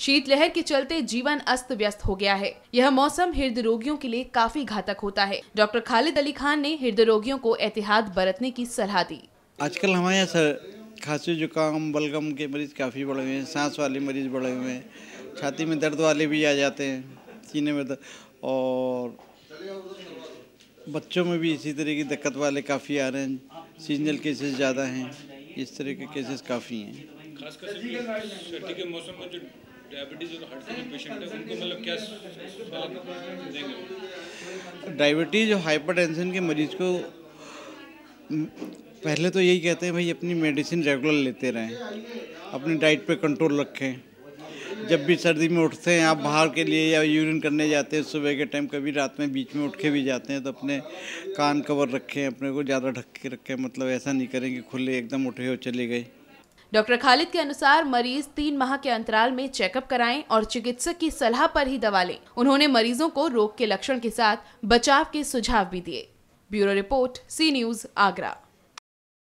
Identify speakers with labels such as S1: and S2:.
S1: शीतलहर के चलते जीवन अस्त व्यस्त हो गया है यह मौसम हृदय रोगियों के लिए काफी घातक होता है डॉक्टर खालिद अली खान ने हृदय रोगियों को एहतियात बरतने की सलाह दी
S2: आजकल हमारे यहाँ सर खांसी जुकाम बलगम के मरीज काफ़ी बढ़े हुए हैं सांस वाले मरीज बढ़े हुए हैं छाती में दर्द वाले भी आ जाते हैं सीने में दर्द और बच्चों में भी इसी तरह की दिक्कत वाले काफ़ी आ रहे हैं सीजनल केसेस ज़्यादा हैं इस तरह के केसेस काफ़ी हैं
S3: खासकर सर्दी के मौसम में जो डायबिटीज़ और हाइपर
S2: मतलब टेंशन के मरीज को हम्म, पहले तो यही कहते हैं भाई अपनी मेडिसिन रेगुलर लेते रहें अपनी डाइट पे कंट्रोल रखें जब भी सर्दी में उठते हैं आप बाहर के लिए या यूरिन करने जाते हैं सुबह के टाइम कभी रात में बीच में उठ के भी जाते हैं तो अपने कान कवर रखें अपने को ज़्यादा ढक के रखें मतलब ऐसा नहीं करें कि खुले एकदम उठे हो चले गए
S1: डॉक्टर खालिद के अनुसार मरीज तीन माह के अंतराल में चेकअप कराएं और चिकित्सक की सलाह पर ही दवा लें उन्होंने मरीजों को रोग के लक्षण के साथ बचाव के सुझाव भी दिए bureau report C news Agra